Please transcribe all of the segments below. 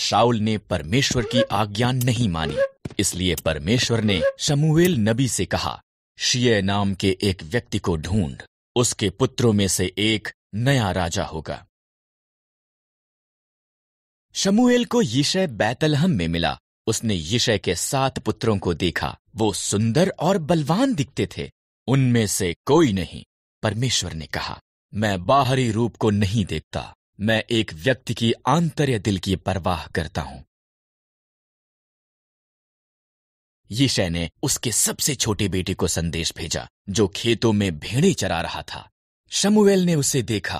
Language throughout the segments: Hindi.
शाउल ने परमेश्वर की आज्ञा नहीं मानी इसलिए परमेश्वर ने शमुएल नबी से कहा शिय नाम के एक व्यक्ति को ढूंढ उसके पुत्रों में से एक नया राजा होगा शमुएल को यिशय बैतलहम में मिला उसने यिशय के सात पुत्रों को देखा वो सुंदर और बलवान दिखते थे उनमें से कोई नहीं परमेश्वर ने कहा मैं बाहरी रूप को नहीं देखता मैं एक व्यक्ति की आंतर्य दिल की परवाह करता हूं यीशय ने उसके सबसे छोटे बेटे को संदेश भेजा जो खेतों में भेड़े चरा रहा था शमुएल ने उसे देखा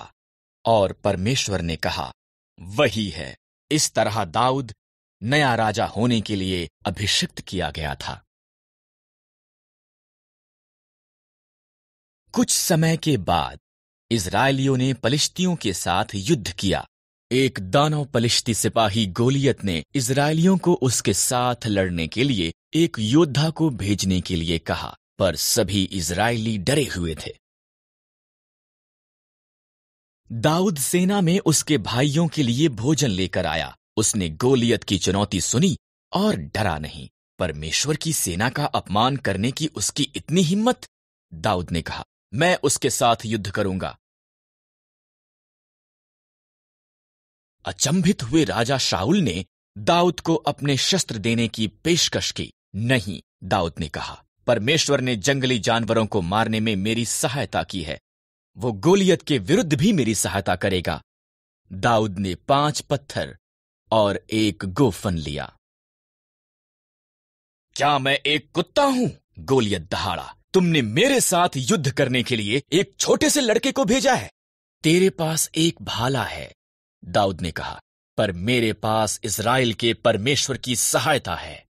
और परमेश्वर ने कहा वही है इस तरह दाऊद नया राजा होने के लिए अभिषिक्त किया गया था कुछ समय के बाद इसराइलियों ने पलिश्तियों के साथ युद्ध किया एक दानव पलिश्ती सिपाही गोलियत ने इसराइलियों को उसके साथ लड़ने के लिए एक योद्धा को भेजने के लिए कहा पर सभी इसराइली डरे हुए थे दाऊद सेना में उसके भाइयों के लिए भोजन लेकर आया उसने गोलियत की चुनौती सुनी और डरा नहीं परमेश्वर की सेना का अपमान करने की उसकी इतनी हिम्मत दाऊद ने कहा मैं उसके साथ युद्ध करूंगा अचंभित हुए राजा शाहुल ने दाऊद को अपने शस्त्र देने की पेशकश की नहीं दाऊद ने कहा परमेश्वर ने जंगली जानवरों को मारने में मेरी सहायता की है वो गोलियत के विरुद्ध भी मेरी सहायता करेगा दाऊद ने पांच पत्थर और एक गोफन लिया क्या मैं एक कुत्ता हूं गोलियत दहाड़ा तुमने मेरे साथ युद्ध करने के लिए एक छोटे से लड़के को भेजा है तेरे पास एक भाला है दाऊद ने कहा पर मेरे पास इज़राइल के परमेश्वर की सहायता है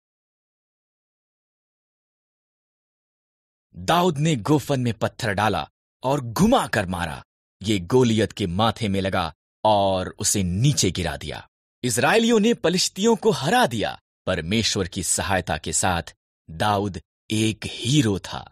दाऊद ने गोफन में पत्थर डाला और घुमा कर मारा ये गोलियत के माथे में लगा और उसे नीचे गिरा दिया इसराइलियों ने पलिश्तियों को हरा दिया परमेश्वर की सहायता के साथ दाऊद एक हीरो था